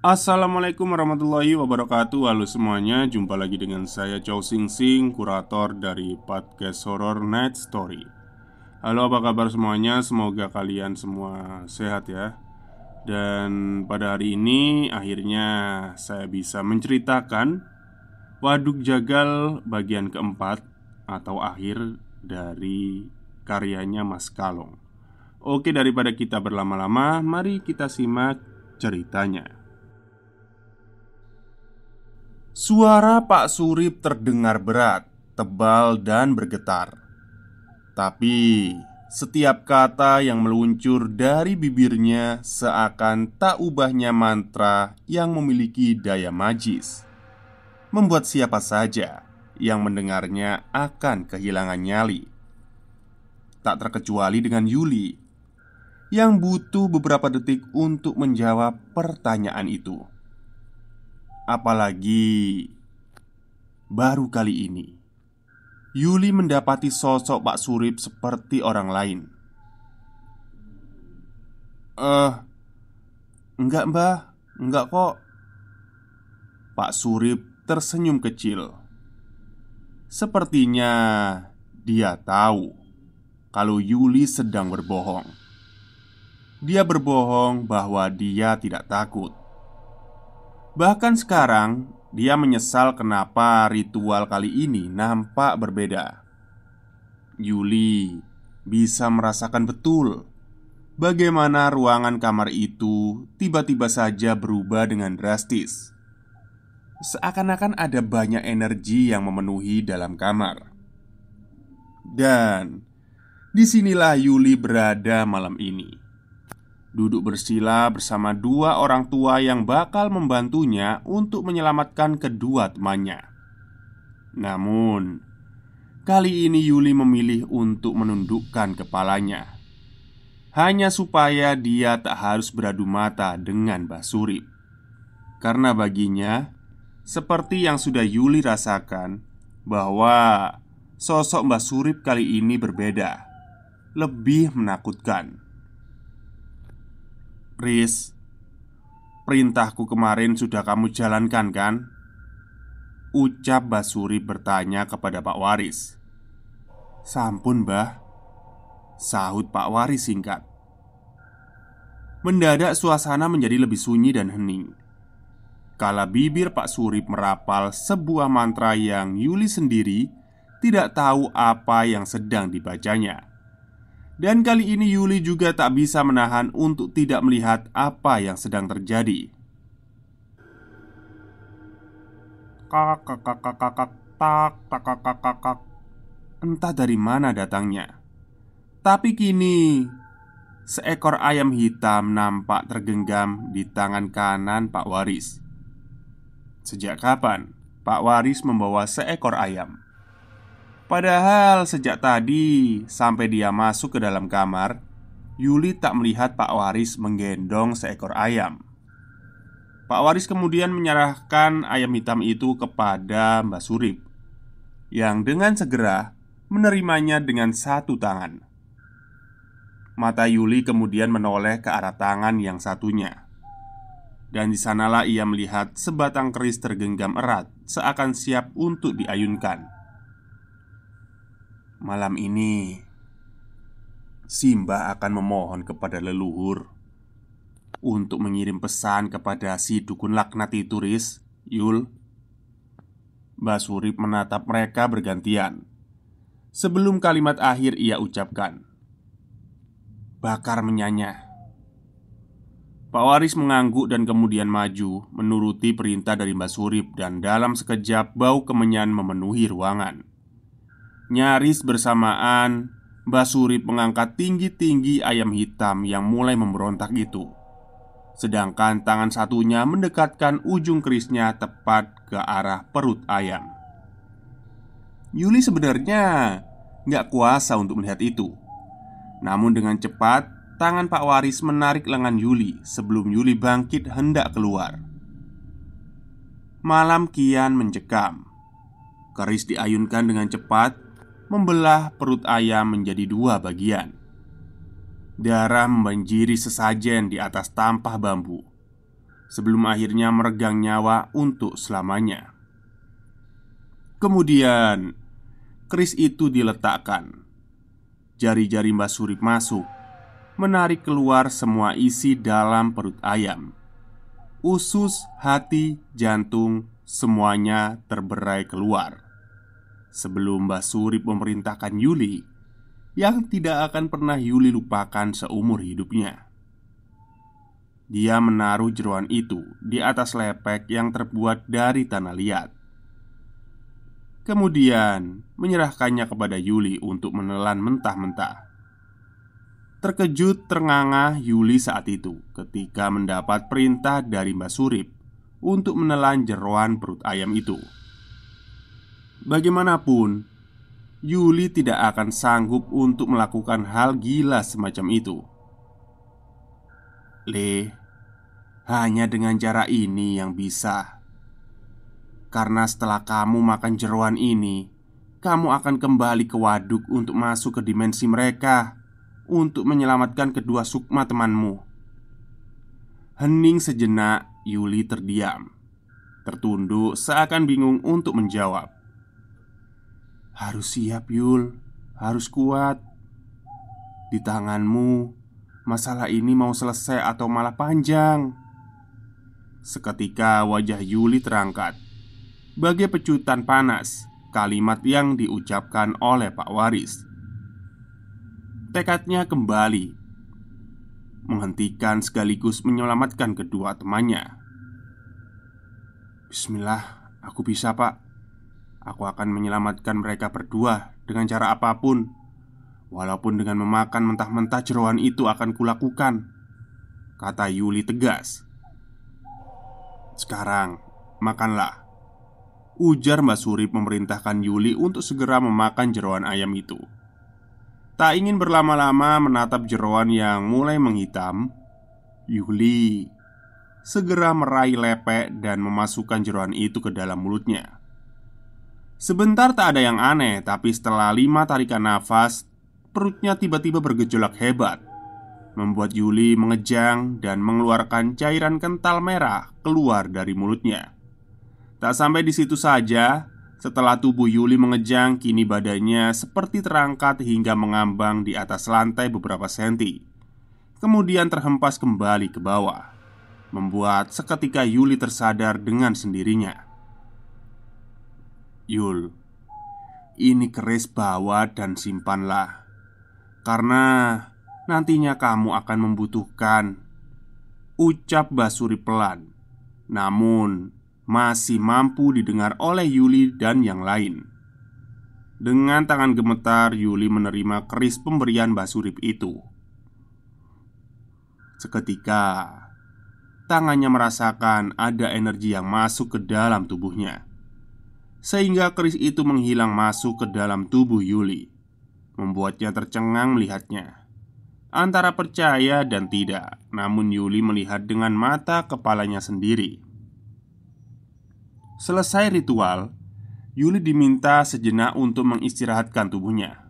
Assalamualaikum warahmatullahi wabarakatuh Halo semuanya, jumpa lagi dengan saya Chow Sing Sing Kurator dari podcast Horror Night Story Halo apa kabar semuanya, semoga kalian semua sehat ya Dan pada hari ini akhirnya saya bisa menceritakan Waduk Jagal bagian keempat Atau akhir dari karyanya Mas Kalong Oke daripada kita berlama-lama, mari kita simak ceritanya Suara Pak Surip terdengar berat, tebal, dan bergetar. Tapi setiap kata yang meluncur dari bibirnya seakan tak ubahnya mantra yang memiliki daya magis, membuat siapa saja yang mendengarnya akan kehilangan nyali. Tak terkecuali dengan Yuli yang butuh beberapa detik untuk menjawab pertanyaan itu. Apalagi baru kali ini Yuli mendapati sosok Pak Surip seperti orang lain. "Eh, uh, enggak, Mbah, enggak kok." Pak Surip tersenyum kecil. Sepertinya dia tahu kalau Yuli sedang berbohong. Dia berbohong bahwa dia tidak takut. Bahkan sekarang dia menyesal kenapa ritual kali ini nampak berbeda. Yuli bisa merasakan betul bagaimana ruangan kamar itu tiba-tiba saja berubah dengan drastis. Seakan-akan ada banyak energi yang memenuhi dalam kamar. Dan disinilah Yuli berada malam ini duduk bersila bersama dua orang tua yang bakal membantunya untuk menyelamatkan kedua temannya. Namun, kali ini Yuli memilih untuk menundukkan kepalanya, hanya supaya dia tak harus beradu mata dengan Basurip, karena baginya seperti yang sudah Yuli rasakan bahwa sosok Mbak Surip kali ini berbeda, lebih menakutkan. Riz Perintahku kemarin sudah kamu jalankan kan? Ucap Basuri bertanya kepada Pak Waris Sampun bah Sahut Pak Waris singkat Mendadak suasana menjadi lebih sunyi dan hening Kala bibir Pak Surip merapal sebuah mantra yang Yuli sendiri tidak tahu apa yang sedang dibacanya. Dan kali ini Yuli juga tak bisa menahan untuk tidak melihat apa yang sedang terjadi Kakak kakak kakak tak kakak kakak kakak Entah dari mana datangnya Tapi kini Seekor ayam hitam nampak tergenggam di tangan kanan Pak Waris Sejak kapan Pak Waris membawa seekor ayam? Padahal sejak tadi sampai dia masuk ke dalam kamar, Yuli tak melihat Pak Waris menggendong seekor ayam. Pak Waris kemudian menyerahkan ayam hitam itu kepada Mbak Surip, yang dengan segera menerimanya dengan satu tangan. Mata Yuli kemudian menoleh ke arah tangan yang satunya, dan di sanalah ia melihat sebatang keris tergenggam erat, seakan siap untuk diayunkan. Malam ini Simba akan memohon kepada leluhur Untuk mengirim pesan kepada si dukun laknat itu Riz Yul Basurip menatap mereka bergantian Sebelum kalimat akhir ia ucapkan Bakar menyanya Pak Waris mengangguk dan kemudian maju Menuruti perintah dari Mbak Surip Dan dalam sekejap bau kemenyan memenuhi ruangan Nyaris bersamaan, Basuri mengangkat tinggi-tinggi ayam hitam yang mulai memberontak itu Sedangkan tangan satunya mendekatkan ujung kerisnya tepat ke arah perut ayam Yuli sebenarnya nggak kuasa untuk melihat itu Namun dengan cepat, tangan Pak Waris menarik lengan Yuli sebelum Yuli bangkit hendak keluar Malam kian mencekam Keris diayunkan dengan cepat membelah perut ayam menjadi dua bagian. Darah membanjiri sesajen di atas tampah bambu sebelum akhirnya meregang nyawa untuk selamanya. Kemudian, keris itu diletakkan. Jari-jari Mbak Surip masuk, menarik keluar semua isi dalam perut ayam. Usus, hati, jantung, semuanya terberai keluar Sebelum Mbah Surip memerintahkan Yuli Yang tidak akan pernah Yuli lupakan seumur hidupnya Dia menaruh jeruan itu di atas lepek yang terbuat dari tanah liat Kemudian menyerahkannya kepada Yuli untuk menelan mentah-mentah Terkejut ternganga Yuli saat itu ketika mendapat perintah dari Mbak Surip untuk menelan jeruan perut ayam itu. Bagaimanapun, Yuli tidak akan sanggup untuk melakukan hal gila semacam itu. Le, hanya dengan cara ini yang bisa. Karena setelah kamu makan jeruan ini, kamu akan kembali ke waduk untuk masuk ke dimensi mereka untuk menyelamatkan kedua sukma temanmu. Hening sejenak, Yuli terdiam, tertunduk seakan bingung untuk menjawab. Harus siap Yul Harus kuat Di tanganmu Masalah ini mau selesai atau malah panjang Seketika wajah Yuli terangkat Bagai pecutan panas Kalimat yang diucapkan oleh Pak Waris Tekadnya kembali Menghentikan sekaligus menyelamatkan kedua temannya Bismillah, aku bisa pak Aku akan menyelamatkan mereka berdua dengan cara apapun Walaupun dengan memakan mentah-mentah jeruan itu akan kulakukan Kata Yuli tegas Sekarang, makanlah Ujar Mbak Surip memerintahkan Yuli untuk segera memakan jeruan ayam itu Tak ingin berlama-lama menatap jeruan yang mulai menghitam Yuli segera meraih lepek dan memasukkan jeruan itu ke dalam mulutnya Sebentar tak ada yang aneh, tapi setelah lima tarikan nafas, perutnya tiba-tiba bergejolak hebat, membuat Yuli mengejang dan mengeluarkan cairan kental merah keluar dari mulutnya. Tak sampai di situ saja, setelah tubuh Yuli mengejang, kini badannya seperti terangkat hingga mengambang di atas lantai beberapa senti. Kemudian terhempas kembali ke bawah membuat seketika Yuli tersadar dengan sendirinya. Yul Ini keris bawa dan simpanlah Karena nantinya kamu akan membutuhkan Ucap Basuri pelan Namun masih mampu didengar oleh Yuli dan yang lain Dengan tangan gemetar Yuli menerima keris pemberian Basurip itu Seketika Tangannya merasakan ada energi yang masuk ke dalam tubuhnya sehingga keris itu menghilang masuk ke dalam tubuh Yuli Membuatnya tercengang melihatnya Antara percaya dan tidak Namun Yuli melihat dengan mata kepalanya sendiri Selesai ritual Yuli diminta sejenak untuk mengistirahatkan tubuhnya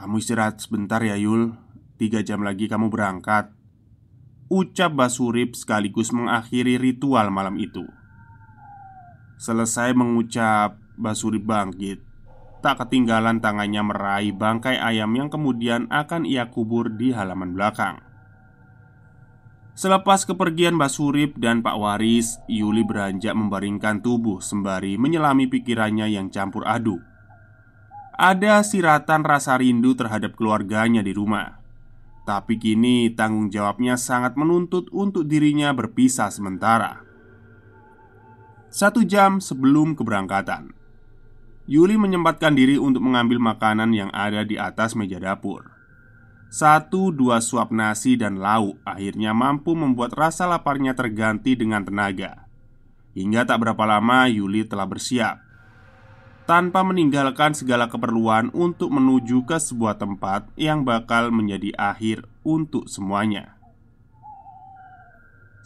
Kamu istirahat sebentar ya Yul Tiga jam lagi kamu berangkat Ucap Basurip sekaligus mengakhiri ritual malam itu Selesai mengucap, Basuri bangkit. Tak ketinggalan tangannya meraih bangkai ayam yang kemudian akan ia kubur di halaman belakang. Selepas kepergian Basurip dan Pak Waris, Yuli beranjak membaringkan tubuh sembari menyelami pikirannya yang campur aduk. Ada siratan rasa rindu terhadap keluarganya di rumah. Tapi kini tanggung jawabnya sangat menuntut untuk dirinya berpisah sementara satu jam sebelum keberangkatan. Yuli menyempatkan diri untuk mengambil makanan yang ada di atas meja dapur. Satu dua suap nasi dan lauk akhirnya mampu membuat rasa laparnya terganti dengan tenaga. Hingga tak berapa lama Yuli telah bersiap tanpa meninggalkan segala keperluan untuk menuju ke sebuah tempat yang bakal menjadi akhir untuk semuanya.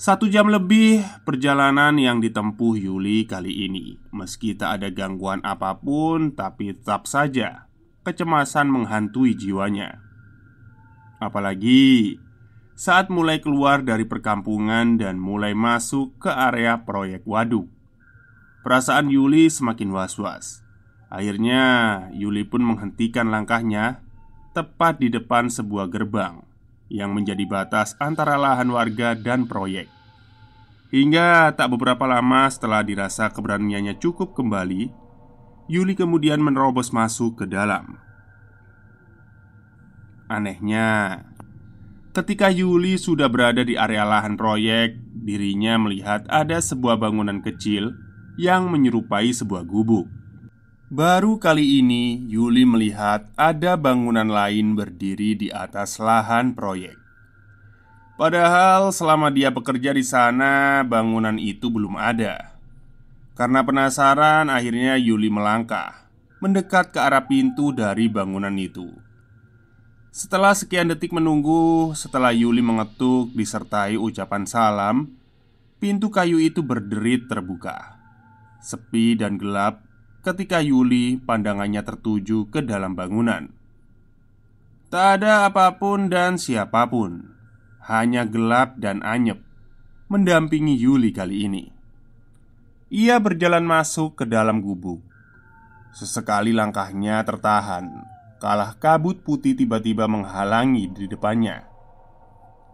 Satu jam lebih perjalanan yang ditempuh Yuli kali ini Meski tak ada gangguan apapun Tapi tetap saja Kecemasan menghantui jiwanya Apalagi saat mulai keluar dari perkampungan dan mulai masuk ke area proyek waduk Perasaan Yuli semakin was-was Akhirnya Yuli pun menghentikan langkahnya Tepat di depan sebuah gerbang yang menjadi batas antara lahan warga dan proyek. Hingga tak beberapa lama setelah dirasa keberaniannya cukup kembali, Yuli kemudian menerobos masuk ke dalam. Anehnya, ketika Yuli sudah berada di area lahan proyek, dirinya melihat ada sebuah bangunan kecil yang menyerupai sebuah gubuk. Baru kali ini Yuli melihat ada bangunan lain berdiri di atas lahan proyek. Padahal selama dia bekerja di sana, bangunan itu belum ada. Karena penasaran, akhirnya Yuli melangkah mendekat ke arah pintu dari bangunan itu. Setelah sekian detik menunggu, setelah Yuli mengetuk disertai ucapan salam, pintu kayu itu berderit terbuka. Sepi dan gelap ketika Yuli pandangannya tertuju ke dalam bangunan. Tak ada apapun dan siapapun, hanya gelap dan anyep mendampingi Yuli kali ini. Ia berjalan masuk ke dalam gubuk. Sesekali langkahnya tertahan, kalah kabut putih tiba-tiba menghalangi di depannya.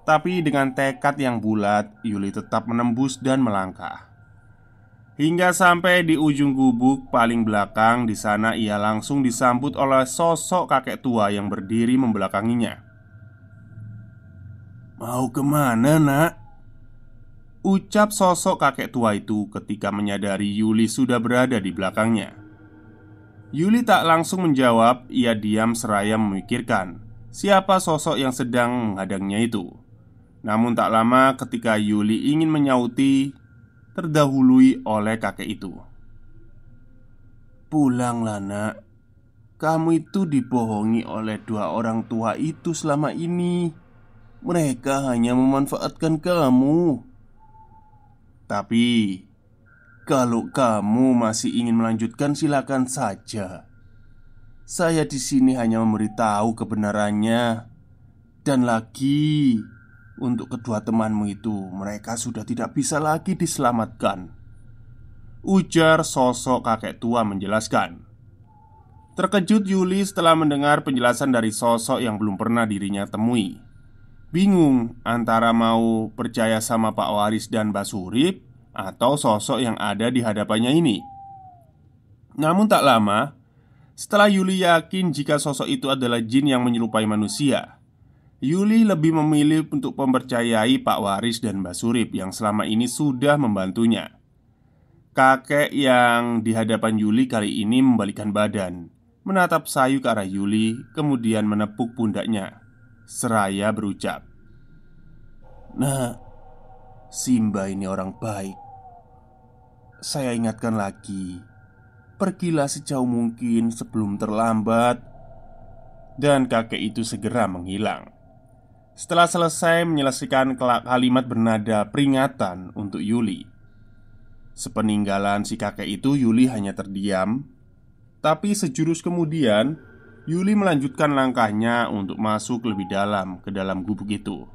Tapi dengan tekad yang bulat, Yuli tetap menembus dan melangkah. Hingga sampai di ujung gubuk paling belakang di sana ia langsung disambut oleh sosok kakek tua yang berdiri membelakanginya Mau kemana nak? Ucap sosok kakek tua itu ketika menyadari Yuli sudah berada di belakangnya Yuli tak langsung menjawab Ia diam seraya memikirkan Siapa sosok yang sedang menghadangnya itu Namun tak lama ketika Yuli ingin menyauti terdahului oleh kakek itu. "Pulanglah, Nak. Kamu itu dibohongi oleh dua orang tua itu selama ini. Mereka hanya memanfaatkan kamu." Tapi kalau kamu masih ingin melanjutkan silakan saja. Saya di sini hanya memberitahu kebenarannya. Dan lagi, untuk kedua temanmu itu, mereka sudah tidak bisa lagi diselamatkan. Ujar sosok kakek tua menjelaskan. Terkejut Yuli setelah mendengar penjelasan dari sosok yang belum pernah dirinya temui. Bingung antara mau percaya sama Pak Waris dan Surip atau sosok yang ada di hadapannya ini. Namun tak lama, setelah Yuli yakin jika sosok itu adalah jin yang menyerupai manusia, Yuli lebih memilih untuk mempercayai Pak Waris dan Mbak Surip yang selama ini sudah membantunya. Kakek yang di hadapan Yuli kali ini membalikan badan, menatap sayu ke arah Yuli, kemudian menepuk pundaknya. Seraya berucap, "Nah, Simba ini orang baik. Saya ingatkan lagi, pergilah sejauh mungkin sebelum terlambat." Dan kakek itu segera menghilang. Setelah selesai menyelesaikan kalimat bernada peringatan untuk Yuli Sepeninggalan si kakek itu Yuli hanya terdiam Tapi sejurus kemudian Yuli melanjutkan langkahnya untuk masuk lebih dalam ke dalam gubuk itu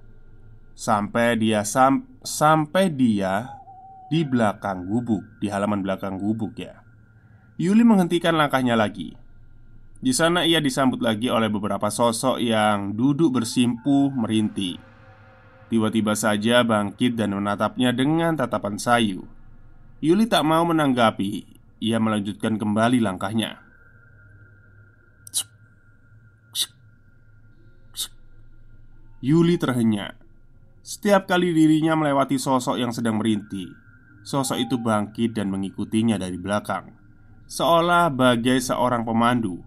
Sampai dia sam sampai dia di belakang gubuk, di halaman belakang gubuk ya Yuli menghentikan langkahnya lagi di sana ia disambut lagi oleh beberapa sosok yang duduk bersimpu merinti. Tiba-tiba saja bangkit dan menatapnya dengan tatapan sayu. Yuli tak mau menanggapi. Ia melanjutkan kembali langkahnya. Yuli terhenyak. Setiap kali dirinya melewati sosok yang sedang merinti, sosok itu bangkit dan mengikutinya dari belakang, seolah bagai seorang pemandu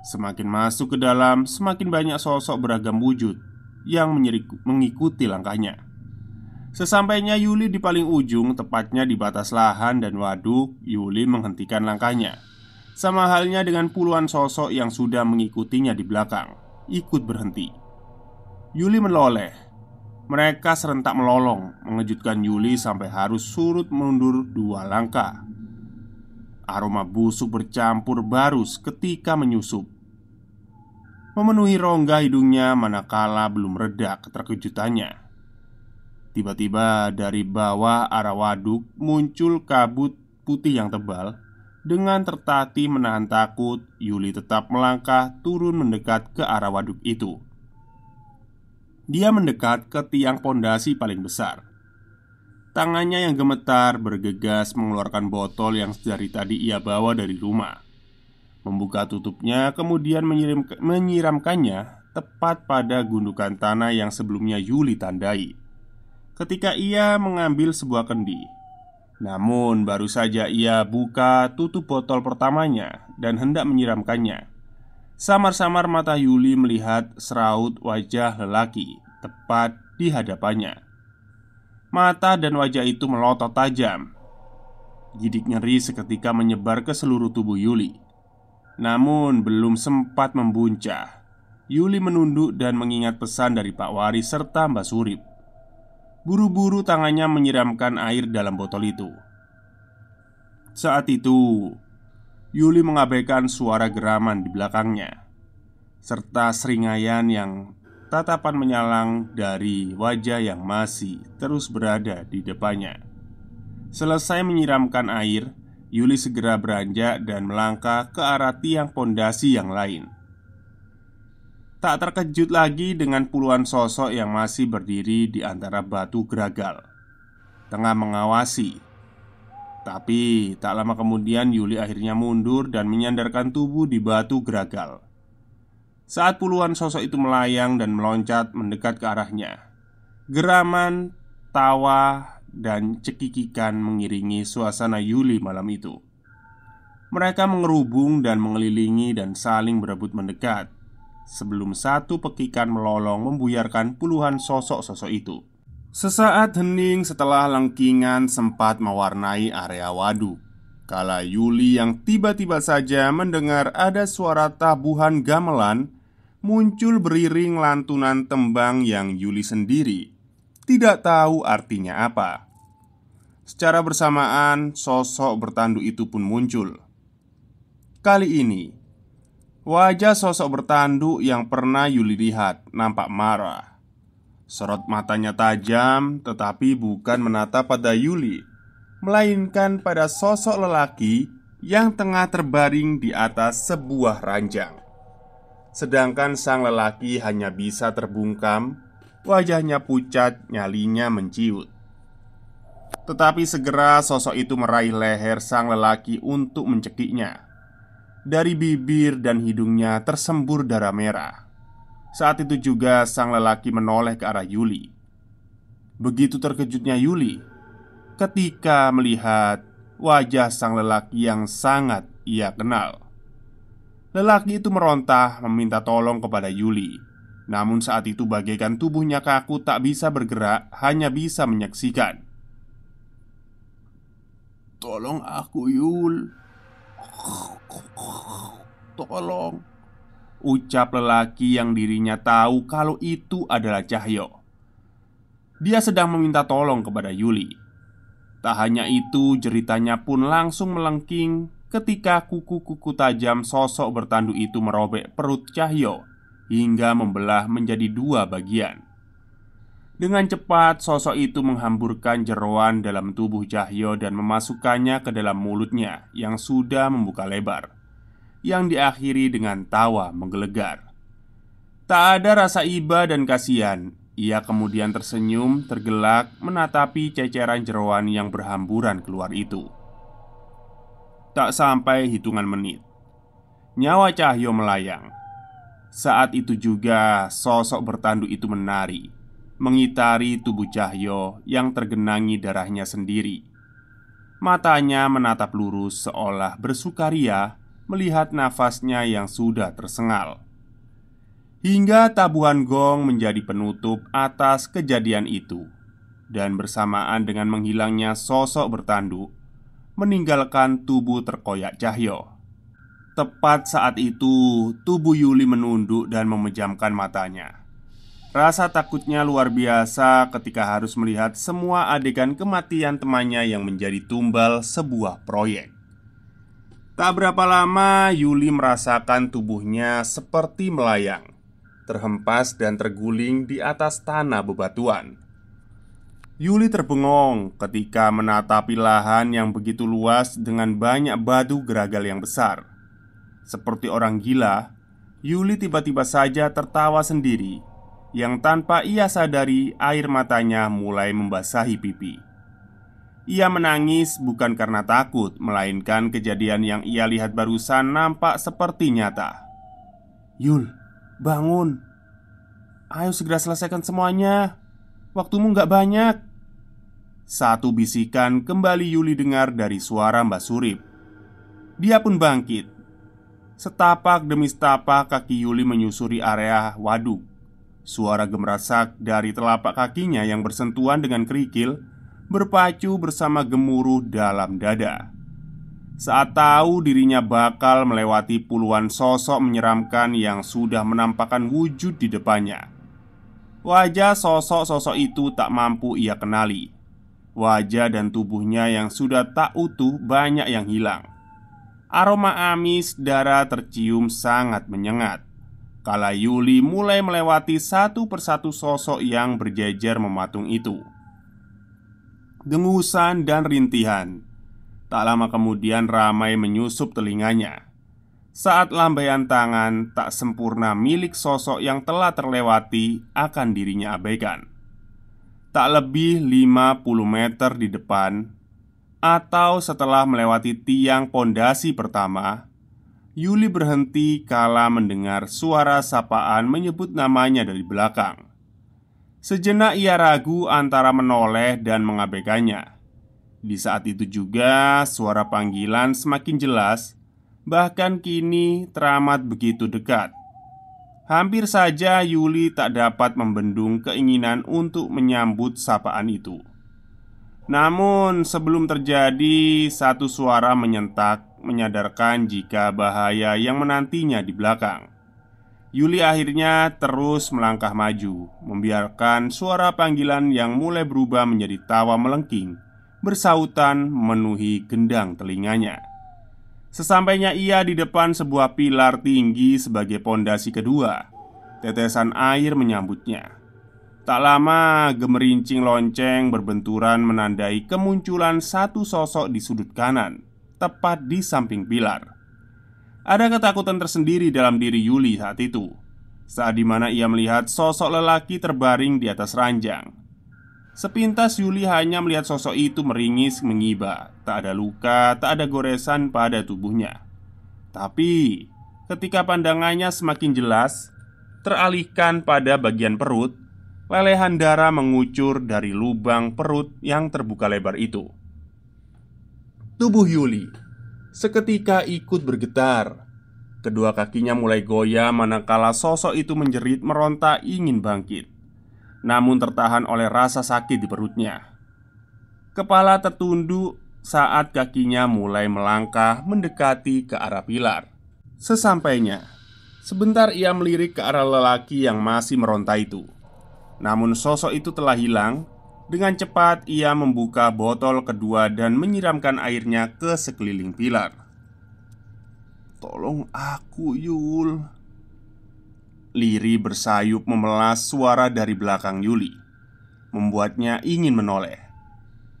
Semakin masuk ke dalam, semakin banyak sosok beragam wujud yang menyeriku, mengikuti langkahnya. Sesampainya Yuli di paling ujung, tepatnya di batas lahan dan waduk, Yuli menghentikan langkahnya. Sama halnya dengan puluhan sosok yang sudah mengikutinya di belakang, ikut berhenti. Yuli meloleh. Mereka serentak melolong, mengejutkan Yuli sampai harus surut mundur dua langkah. Aroma busuk bercampur barus ketika menyusup Memenuhi rongga hidungnya manakala belum reda keterkejutannya Tiba-tiba dari bawah arah waduk muncul kabut putih yang tebal Dengan tertati menahan takut Yuli tetap melangkah turun mendekat ke arah waduk itu Dia mendekat ke tiang pondasi paling besar Tangannya yang gemetar bergegas mengeluarkan botol yang dari tadi ia bawa dari rumah Membuka tutupnya kemudian menyiramkannya tepat pada gundukan tanah yang sebelumnya Yuli tandai Ketika ia mengambil sebuah kendi Namun baru saja ia buka tutup botol pertamanya dan hendak menyiramkannya Samar-samar mata Yuli melihat seraut wajah lelaki tepat di hadapannya Mata dan wajah itu melotot tajam Gidik nyeri seketika menyebar ke seluruh tubuh Yuli Namun belum sempat membuncah Yuli menunduk dan mengingat pesan dari Pak Wari serta Mbak Surip Buru-buru tangannya menyiramkan air dalam botol itu Saat itu Yuli mengabaikan suara geraman di belakangnya serta seringaian yang Tatapan menyalang dari wajah yang masih terus berada di depannya. Selesai menyiramkan air, Yuli segera beranjak dan melangkah ke arah tiang pondasi yang lain. Tak terkejut lagi dengan puluhan sosok yang masih berdiri di antara batu geragal, tengah mengawasi tapi tak lama kemudian Yuli akhirnya mundur dan menyandarkan tubuh di batu geragal saat puluhan sosok itu melayang dan meloncat mendekat ke arahnya Geraman, tawa, dan cekikikan mengiringi suasana Yuli malam itu Mereka mengerubung dan mengelilingi dan saling berebut mendekat Sebelum satu pekikan melolong membuyarkan puluhan sosok-sosok itu Sesaat hening setelah lengkingan sempat mewarnai area waduk Kala Yuli yang tiba-tiba saja mendengar ada suara tabuhan gamelan muncul beriring lantunan tembang yang Yuli sendiri tidak tahu artinya apa. Secara bersamaan, sosok bertanduk itu pun muncul. Kali ini, wajah sosok bertanduk yang pernah Yuli lihat nampak marah. Sorot matanya tajam, tetapi bukan menatap pada Yuli, melainkan pada sosok lelaki yang tengah terbaring di atas sebuah ranjang. Sedangkan sang lelaki hanya bisa terbungkam Wajahnya pucat, nyalinya menciut Tetapi segera sosok itu meraih leher sang lelaki untuk mencekiknya Dari bibir dan hidungnya tersembur darah merah Saat itu juga sang lelaki menoleh ke arah Yuli Begitu terkejutnya Yuli Ketika melihat wajah sang lelaki yang sangat ia kenal Lelaki itu meronta meminta tolong kepada Yuli Namun saat itu bagaikan tubuhnya kaku tak bisa bergerak Hanya bisa menyaksikan Tolong aku Yul Tolong Ucap lelaki yang dirinya tahu kalau itu adalah Cahyo Dia sedang meminta tolong kepada Yuli Tak hanya itu, jeritannya pun langsung melengking ketika kuku-kuku tajam sosok bertandu itu merobek perut Cahyo hingga membelah menjadi dua bagian. Dengan cepat, sosok itu menghamburkan jeroan dalam tubuh Cahyo dan memasukkannya ke dalam mulutnya yang sudah membuka lebar, yang diakhiri dengan tawa menggelegar. Tak ada rasa iba dan kasihan. Ia kemudian tersenyum, tergelak, menatapi ceceran jeroan yang berhamburan keluar itu. Tak sampai hitungan menit Nyawa Cahyo melayang Saat itu juga sosok bertanduk itu menari Mengitari tubuh Cahyo yang tergenangi darahnya sendiri Matanya menatap lurus seolah bersukaria Melihat nafasnya yang sudah tersengal Hingga tabuhan gong menjadi penutup atas kejadian itu Dan bersamaan dengan menghilangnya sosok bertanduk meninggalkan tubuh terkoyak Cahyo. Tepat saat itu, tubuh Yuli menunduk dan memejamkan matanya. Rasa takutnya luar biasa ketika harus melihat semua adegan kematian temannya yang menjadi tumbal sebuah proyek. Tak berapa lama, Yuli merasakan tubuhnya seperti melayang, terhempas dan terguling di atas tanah bebatuan. Yuli terbengong ketika menatapi lahan yang begitu luas dengan banyak batu geragal yang besar. Seperti orang gila, Yuli tiba-tiba saja tertawa sendiri, yang tanpa ia sadari air matanya mulai membasahi pipi. Ia menangis bukan karena takut, melainkan kejadian yang ia lihat barusan nampak seperti nyata. "Yul, bangun! Ayo segera selesaikan semuanya. Waktumu nggak banyak." Satu bisikan kembali Yuli dengar dari suara Mbak Surip Dia pun bangkit Setapak demi setapak kaki Yuli menyusuri area waduk Suara gemerasak dari telapak kakinya yang bersentuhan dengan kerikil Berpacu bersama gemuruh dalam dada saat tahu dirinya bakal melewati puluhan sosok menyeramkan yang sudah menampakkan wujud di depannya. Wajah sosok-sosok itu tak mampu ia kenali. Wajah dan tubuhnya yang sudah tak utuh banyak yang hilang. Aroma amis darah tercium sangat menyengat. Kala Yuli mulai melewati satu persatu sosok yang berjejer mematung itu. Dengusan dan rintihan Tak lama kemudian ramai menyusup telinganya Saat lambaian tangan tak sempurna milik sosok yang telah terlewati akan dirinya abaikan tak lebih 50 meter di depan atau setelah melewati tiang pondasi pertama, Yuli berhenti kala mendengar suara sapaan menyebut namanya dari belakang. Sejenak ia ragu antara menoleh dan mengabaikannya. Di saat itu juga suara panggilan semakin jelas, bahkan kini teramat begitu dekat. Hampir saja Yuli tak dapat membendung keinginan untuk menyambut sapaan itu. Namun, sebelum terjadi, satu suara menyentak, menyadarkan jika bahaya yang menantinya di belakang. Yuli akhirnya terus melangkah maju, membiarkan suara panggilan yang mulai berubah menjadi tawa melengking bersautan memenuhi gendang telinganya. Sesampainya ia di depan sebuah pilar tinggi sebagai pondasi kedua, tetesan air menyambutnya. Tak lama, gemerincing lonceng berbenturan menandai kemunculan satu sosok di sudut kanan, tepat di samping pilar. Ada ketakutan tersendiri dalam diri Yuli saat itu, saat dimana ia melihat sosok lelaki terbaring di atas ranjang. Sepintas Yuli hanya melihat sosok itu meringis mengiba Tak ada luka, tak ada goresan pada tubuhnya Tapi ketika pandangannya semakin jelas Teralihkan pada bagian perut Lelehan darah mengucur dari lubang perut yang terbuka lebar itu Tubuh Yuli seketika ikut bergetar Kedua kakinya mulai goyah manakala sosok itu menjerit meronta ingin bangkit namun tertahan oleh rasa sakit di perutnya. Kepala tertunduk saat kakinya mulai melangkah mendekati ke arah pilar. Sesampainya, sebentar ia melirik ke arah lelaki yang masih meronta itu. Namun sosok itu telah hilang. Dengan cepat ia membuka botol kedua dan menyiramkan airnya ke sekeliling pilar. "Tolong aku, Yul," Liri bersayup memelas suara dari belakang Yuli Membuatnya ingin menoleh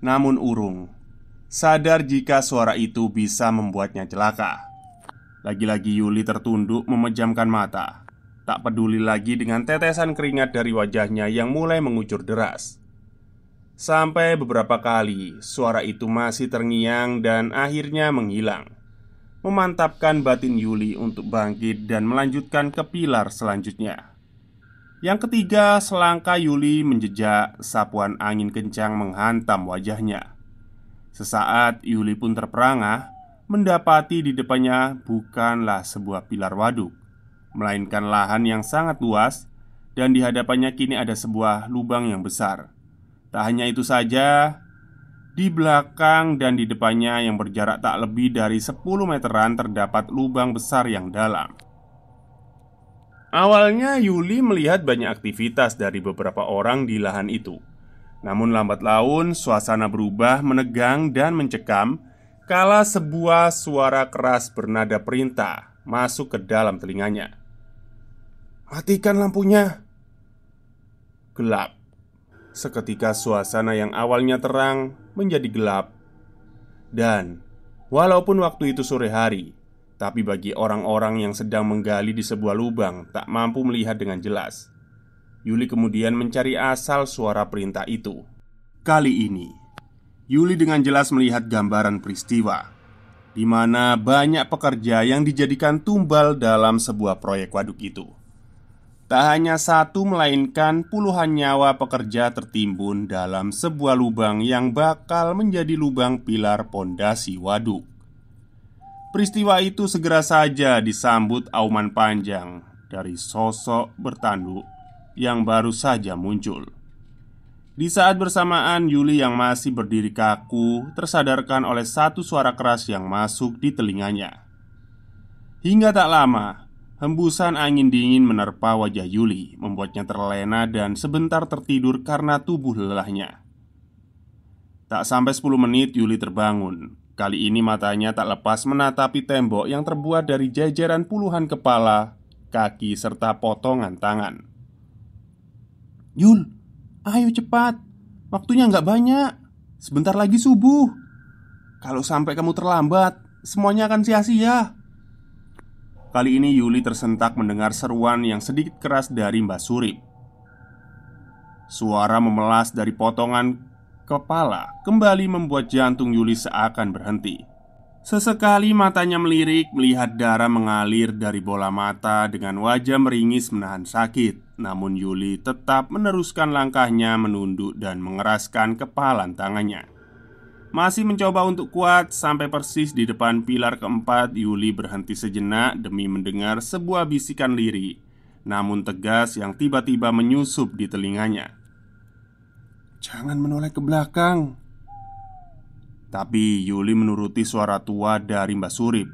Namun urung Sadar jika suara itu bisa membuatnya celaka Lagi-lagi Yuli tertunduk memejamkan mata Tak peduli lagi dengan tetesan keringat dari wajahnya yang mulai mengucur deras Sampai beberapa kali suara itu masih terngiang dan akhirnya menghilang memantapkan batin Yuli untuk bangkit dan melanjutkan ke pilar selanjutnya. Yang ketiga, selangkah Yuli menjejak sapuan angin kencang menghantam wajahnya. Sesaat Yuli pun terperangah mendapati di depannya bukanlah sebuah pilar waduk, melainkan lahan yang sangat luas dan di hadapannya kini ada sebuah lubang yang besar. Tak hanya itu saja, di belakang dan di depannya yang berjarak tak lebih dari 10 meteran terdapat lubang besar yang dalam Awalnya Yuli melihat banyak aktivitas dari beberapa orang di lahan itu Namun lambat laun suasana berubah menegang dan mencekam Kala sebuah suara keras bernada perintah masuk ke dalam telinganya Matikan lampunya Gelap Seketika suasana yang awalnya terang menjadi gelap Dan walaupun waktu itu sore hari Tapi bagi orang-orang yang sedang menggali di sebuah lubang tak mampu melihat dengan jelas Yuli kemudian mencari asal suara perintah itu Kali ini Yuli dengan jelas melihat gambaran peristiwa di mana banyak pekerja yang dijadikan tumbal dalam sebuah proyek waduk itu. Tak hanya satu, melainkan puluhan nyawa pekerja tertimbun dalam sebuah lubang yang bakal menjadi lubang pilar pondasi waduk. Peristiwa itu segera saja disambut auman panjang dari sosok bertanduk yang baru saja muncul. Di saat bersamaan, Yuli yang masih berdiri kaku tersadarkan oleh satu suara keras yang masuk di telinganya. Hingga tak lama, Hembusan angin dingin menerpa wajah Yuli, membuatnya terlena dan sebentar tertidur karena tubuh lelahnya. Tak sampai 10 menit Yuli terbangun. Kali ini matanya tak lepas menatapi tembok yang terbuat dari jajaran puluhan kepala, kaki serta potongan tangan. "Yul, ayo cepat. Waktunya nggak banyak. Sebentar lagi subuh. Kalau sampai kamu terlambat, semuanya akan sia-sia." Kali ini Yuli tersentak mendengar seruan yang sedikit keras dari Mbak Surip. Suara memelas dari potongan kepala kembali membuat jantung Yuli seakan berhenti. Sesekali matanya melirik melihat darah mengalir dari bola mata dengan wajah meringis menahan sakit. Namun Yuli tetap meneruskan langkahnya menunduk dan mengeraskan kepalan tangannya. Masih mencoba untuk kuat sampai persis di depan pilar keempat Yuli berhenti sejenak demi mendengar sebuah bisikan lirih Namun tegas yang tiba-tiba menyusup di telinganya Jangan menoleh ke belakang Tapi Yuli menuruti suara tua dari Mbak Surip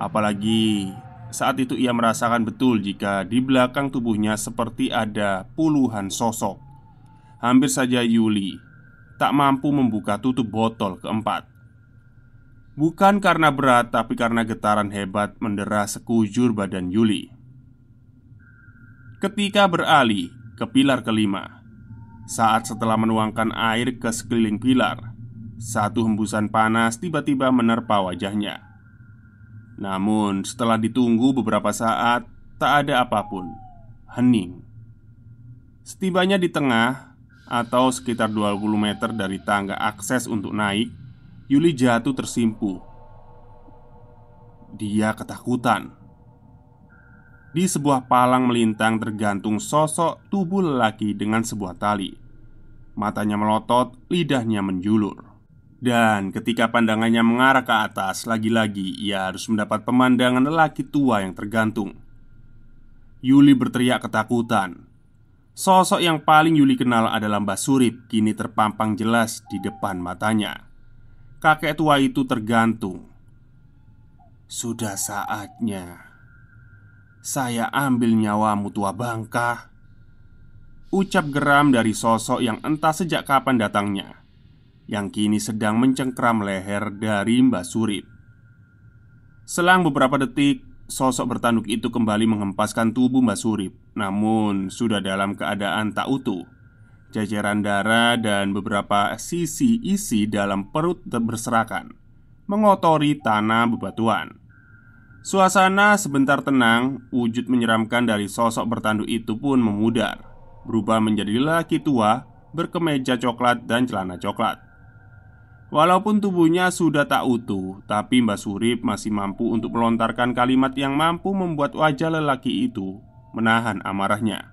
Apalagi saat itu ia merasakan betul jika di belakang tubuhnya seperti ada puluhan sosok. Hampir saja Yuli tak mampu membuka tutup botol keempat. Bukan karena berat, tapi karena getaran hebat mendera sekujur badan Yuli. Ketika beralih ke pilar kelima, saat setelah menuangkan air ke sekeliling pilar, satu hembusan panas tiba-tiba menerpa wajahnya. Namun, setelah ditunggu beberapa saat, tak ada apapun. Hening. Setibanya di tengah, atau sekitar 20 meter dari tangga akses untuk naik, Yuli jatuh tersimpu. Dia ketakutan. Di sebuah palang melintang tergantung sosok tubuh lelaki dengan sebuah tali. Matanya melotot, lidahnya menjulur. Dan ketika pandangannya mengarah ke atas, lagi-lagi ia harus mendapat pemandangan lelaki tua yang tergantung. Yuli berteriak ketakutan. Sosok yang paling Yuli kenal adalah Mbah Surip Kini terpampang jelas di depan matanya Kakek tua itu tergantung Sudah saatnya Saya ambil nyawamu tua bangka Ucap geram dari sosok yang entah sejak kapan datangnya Yang kini sedang mencengkram leher dari Mbah Surip Selang beberapa detik sosok bertanduk itu kembali mengempaskan tubuh Mbak Surip Namun sudah dalam keadaan tak utuh Jajaran darah dan beberapa sisi isi dalam perut berserakan Mengotori tanah bebatuan Suasana sebentar tenang Wujud menyeramkan dari sosok bertanduk itu pun memudar Berubah menjadi lelaki tua Berkemeja coklat dan celana coklat Walaupun tubuhnya sudah tak utuh, tapi Mbak Surip masih mampu untuk melontarkan kalimat yang mampu membuat wajah lelaki itu menahan amarahnya.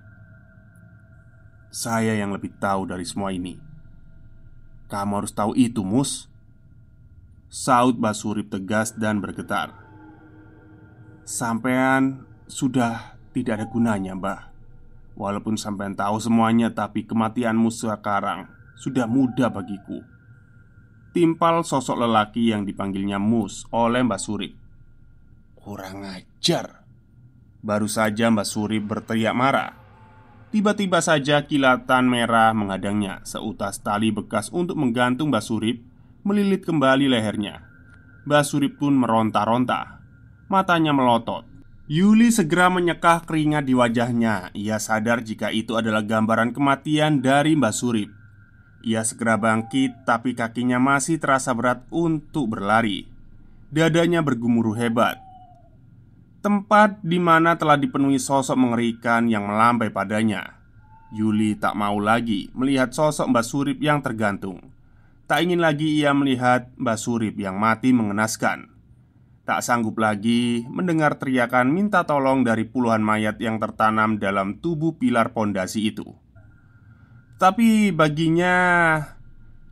Saya yang lebih tahu dari semua ini. Kamu harus tahu itu, Mus. Saud Mbak Surip tegas dan bergetar. Sampean sudah tidak ada gunanya, Mbah. Walaupun sampean tahu semuanya, tapi kematianmu sekarang sudah mudah bagiku timpal sosok lelaki yang dipanggilnya Mus oleh Mbak Surip. Kurang ajar. Baru saja Mbak Surip berteriak marah. Tiba-tiba saja kilatan merah menghadangnya seutas tali bekas untuk menggantung Mbak Surip melilit kembali lehernya. Mbak Surip pun meronta-ronta. Matanya melotot. Yuli segera menyekah keringat di wajahnya. Ia sadar jika itu adalah gambaran kematian dari Mbak Surip. Ia segera bangkit, tapi kakinya masih terasa berat untuk berlari. Dadanya bergemuruh hebat. Tempat di mana telah dipenuhi sosok mengerikan yang melambai padanya. Yuli tak mau lagi melihat sosok Mbak Surip yang tergantung. Tak ingin lagi ia melihat Mbak Surip yang mati mengenaskan. Tak sanggup lagi mendengar teriakan minta tolong dari puluhan mayat yang tertanam dalam tubuh pilar pondasi itu. Tapi baginya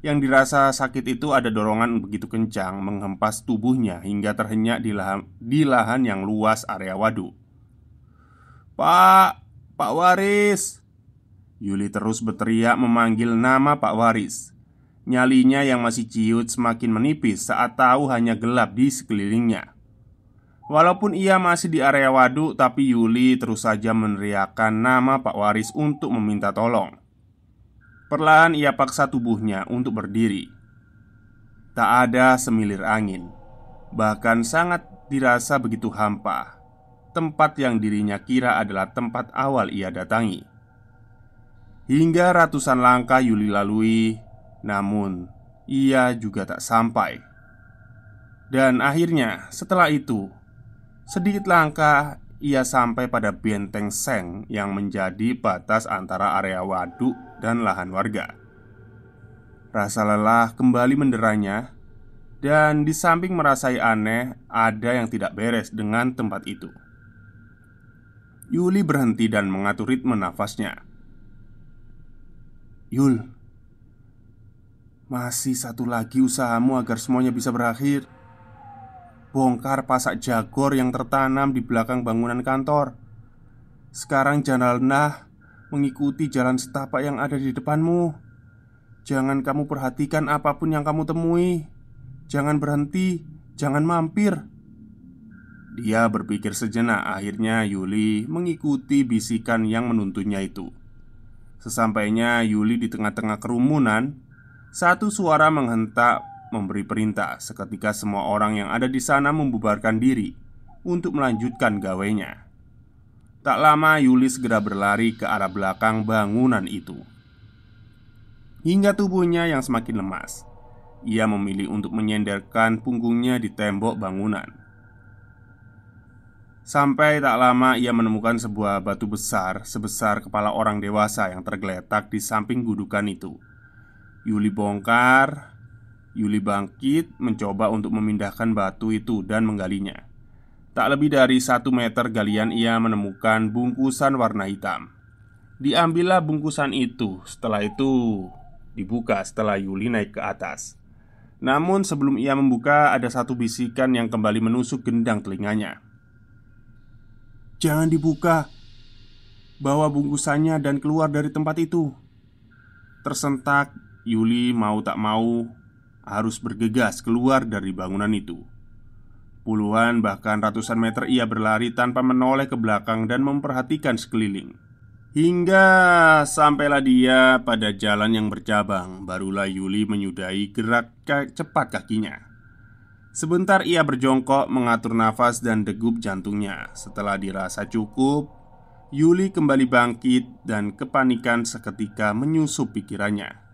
yang dirasa sakit itu ada dorongan begitu kencang menghempas tubuhnya hingga terhenyak di lahan, di lahan yang luas area waduk. Pak, Pak Waris. Yuli terus berteriak memanggil nama Pak Waris. Nyalinya yang masih ciut semakin menipis saat tahu hanya gelap di sekelilingnya. Walaupun ia masih di area waduk, tapi Yuli terus saja meneriakkan nama Pak Waris untuk meminta tolong. Perlahan ia paksa tubuhnya untuk berdiri. Tak ada semilir angin, bahkan sangat dirasa begitu hampa. Tempat yang dirinya kira adalah tempat awal ia datangi. Hingga ratusan langkah Yuli lalui, namun ia juga tak sampai. Dan akhirnya, setelah itu, sedikit langkah ia sampai pada benteng Seng yang menjadi batas antara area waduk dan lahan warga. Rasa lelah kembali menderanya, dan di samping merasai aneh, ada yang tidak beres dengan tempat itu. Yuli berhenti dan mengatur ritme nafasnya. Yul, masih satu lagi usahamu agar semuanya bisa berakhir. Bongkar pasak jagor yang tertanam di belakang bangunan kantor Sekarang janganlah mengikuti jalan setapak yang ada di depanmu Jangan kamu perhatikan apapun yang kamu temui Jangan berhenti, jangan mampir Dia berpikir sejenak Akhirnya Yuli mengikuti bisikan yang menuntunnya itu Sesampainya Yuli di tengah-tengah kerumunan, satu suara menghentak memberi perintah seketika semua orang yang ada di sana membubarkan diri untuk melanjutkan gawainya. Tak lama Yuli segera berlari ke arah belakang bangunan itu. Hingga tubuhnya yang semakin lemas, ia memilih untuk menyenderkan punggungnya di tembok bangunan. Sampai tak lama ia menemukan sebuah batu besar sebesar kepala orang dewasa yang tergeletak di samping gudukan itu. Yuli bongkar Yuli bangkit, mencoba untuk memindahkan batu itu dan menggalinya. Tak lebih dari satu meter galian ia menemukan bungkusan warna hitam Diambillah bungkusan itu Setelah itu dibuka setelah Yuli naik ke atas Namun sebelum ia membuka ada satu bisikan yang kembali menusuk gendang telinganya Jangan dibuka Bawa bungkusannya dan keluar dari tempat itu Tersentak Yuli mau tak mau harus bergegas keluar dari bangunan itu. Puluhan, bahkan ratusan meter, ia berlari tanpa menoleh ke belakang dan memperhatikan sekeliling. Hingga sampailah dia pada jalan yang bercabang, barulah Yuli menyudahi gerak cepat kakinya. Sebentar ia berjongkok mengatur nafas dan degup jantungnya. Setelah dirasa cukup, Yuli kembali bangkit dan kepanikan seketika menyusup pikirannya.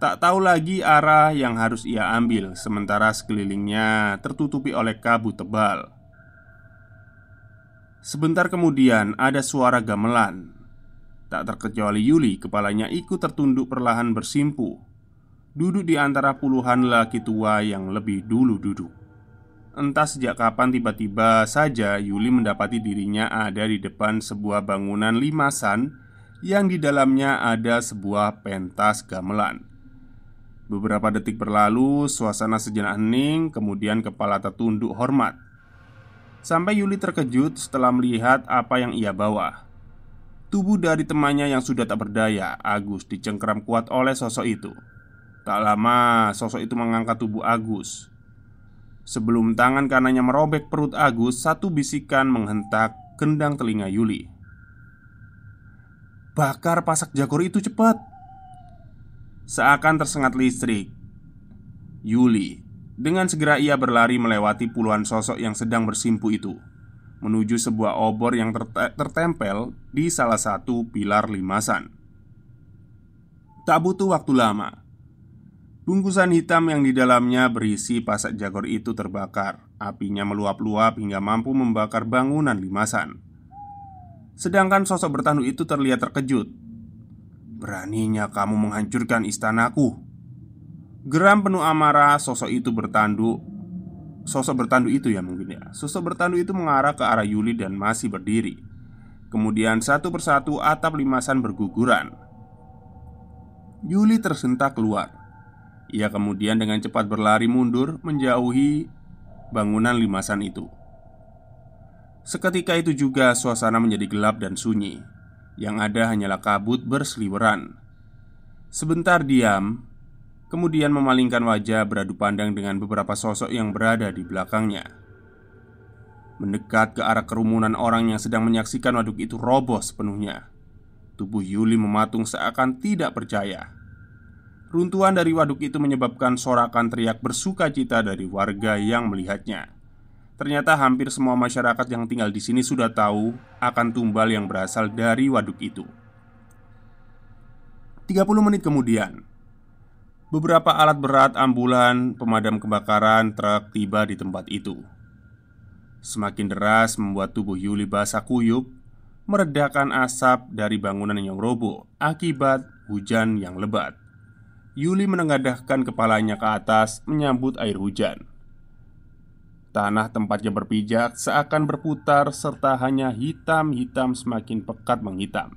Tak tahu lagi arah yang harus ia ambil Sementara sekelilingnya tertutupi oleh kabut tebal Sebentar kemudian ada suara gamelan Tak terkecuali Yuli, kepalanya ikut tertunduk perlahan bersimpu Duduk di antara puluhan laki tua yang lebih dulu duduk Entah sejak kapan tiba-tiba saja Yuli mendapati dirinya ada di depan sebuah bangunan limasan Yang di dalamnya ada sebuah pentas gamelan Beberapa detik berlalu, suasana sejenak hening, kemudian kepala tertunduk hormat. Sampai Yuli terkejut setelah melihat apa yang ia bawa. Tubuh dari temannya yang sudah tak berdaya, Agus dicengkeram kuat oleh sosok itu. Tak lama, sosok itu mengangkat tubuh Agus. Sebelum tangan kanannya merobek perut Agus, satu bisikan menghentak kendang telinga Yuli. Bakar pasak jagor itu cepat seakan tersengat listrik. Yuli dengan segera ia berlari melewati puluhan sosok yang sedang bersimpu itu menuju sebuah obor yang terte tertempel di salah satu pilar limasan. Tak butuh waktu lama. Bungkusan hitam yang di dalamnya berisi pasak jagor itu terbakar. Apinya meluap-luap hingga mampu membakar bangunan limasan. Sedangkan sosok bertanduk itu terlihat terkejut Beraninya kamu menghancurkan istanaku Geram penuh amarah sosok itu bertanduk Sosok bertanduk itu ya mungkin ya Sosok bertanduk itu mengarah ke arah Yuli dan masih berdiri Kemudian satu persatu atap limasan berguguran Yuli tersentak keluar Ia kemudian dengan cepat berlari mundur menjauhi bangunan limasan itu Seketika itu juga suasana menjadi gelap dan sunyi yang ada hanyalah kabut berseliweran Sebentar diam Kemudian memalingkan wajah beradu pandang dengan beberapa sosok yang berada di belakangnya Mendekat ke arah kerumunan orang yang sedang menyaksikan waduk itu roboh sepenuhnya Tubuh Yuli mematung seakan tidak percaya Runtuhan dari waduk itu menyebabkan sorakan teriak bersuka cita dari warga yang melihatnya. Ternyata hampir semua masyarakat yang tinggal di sini sudah tahu akan tumbal yang berasal dari waduk itu. 30 menit kemudian, beberapa alat berat ambulan, pemadam kebakaran, truk tiba di tempat itu. Semakin deras membuat tubuh Yuli basah kuyup, meredakan asap dari bangunan yang roboh akibat hujan yang lebat. Yuli menengadahkan kepalanya ke atas menyambut air hujan. Tanah tempatnya berpijak seakan berputar serta hanya hitam-hitam semakin pekat menghitam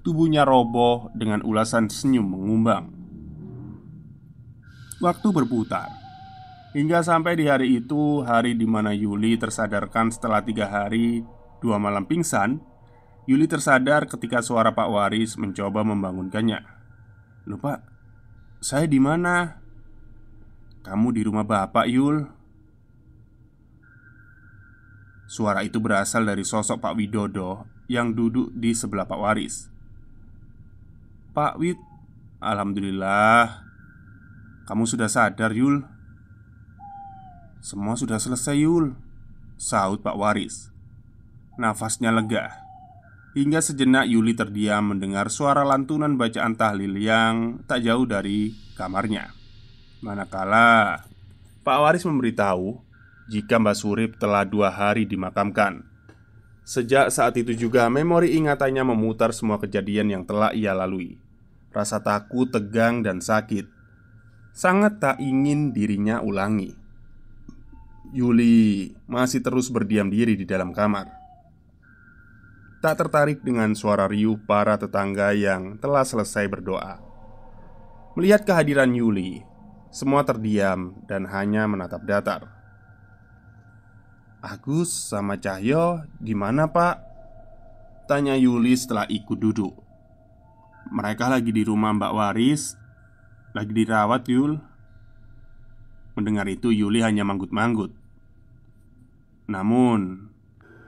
Tubuhnya roboh dengan ulasan senyum mengumbang Waktu berputar Hingga sampai di hari itu, hari di mana Yuli tersadarkan setelah tiga hari, dua malam pingsan Yuli tersadar ketika suara Pak Waris mencoba membangunkannya Lupa, saya di mana? Kamu di rumah bapak Yul Suara itu berasal dari sosok Pak Widodo yang duduk di sebelah Pak Waris. Pak Wid, alhamdulillah, kamu sudah sadar, Yul. Semua sudah selesai, Yul. Saut Pak Waris. Nafasnya lega. Hingga sejenak Yuli terdiam mendengar suara lantunan bacaan tahlil yang tak jauh dari kamarnya Manakala Pak Waris memberitahu jika Mbak Surip telah dua hari dimakamkan. Sejak saat itu juga memori ingatannya memutar semua kejadian yang telah ia lalui Rasa takut, tegang, dan sakit Sangat tak ingin dirinya ulangi Yuli masih terus berdiam diri di dalam kamar Tak tertarik dengan suara riuh para tetangga yang telah selesai berdoa Melihat kehadiran Yuli Semua terdiam dan hanya menatap datar Agus sama Cahyo di mana pak? Tanya Yuli setelah ikut duduk Mereka lagi di rumah Mbak Waris Lagi dirawat Yul Mendengar itu Yuli hanya manggut-manggut Namun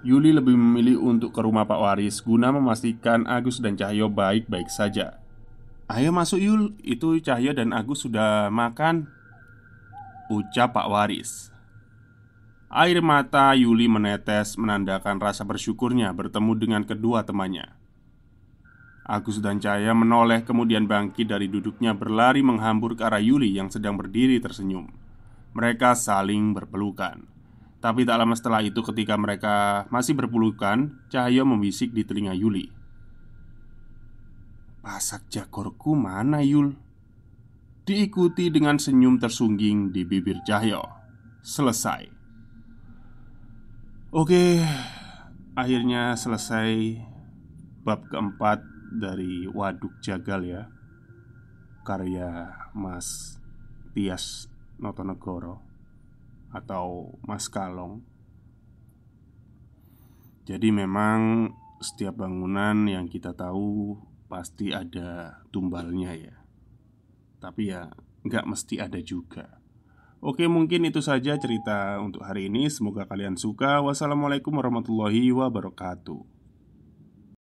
Yuli lebih memilih untuk ke rumah Pak Waris guna memastikan Agus dan Cahyo baik-baik saja. "Ayo masuk, Yul. Itu Cahyo dan Agus sudah makan," ucap Pak Waris. Air mata Yuli menetes menandakan rasa bersyukurnya bertemu dengan kedua temannya Agus dan Cahaya menoleh kemudian bangkit dari duduknya berlari menghambur ke arah Yuli yang sedang berdiri tersenyum Mereka saling berpelukan Tapi tak lama setelah itu ketika mereka masih berpelukan Cahaya membisik di telinga Yuli Pasak jagorku mana Yul? Diikuti dengan senyum tersungging di bibir Cahyo Selesai Oke, akhirnya selesai bab keempat dari Waduk Jagal ya Karya Mas Tias Notonegoro Atau Mas Kalong Jadi memang setiap bangunan yang kita tahu Pasti ada tumbalnya ya Tapi ya nggak mesti ada juga Oke, mungkin itu saja cerita untuk hari ini. Semoga kalian suka. Wassalamualaikum warahmatullahi wabarakatuh.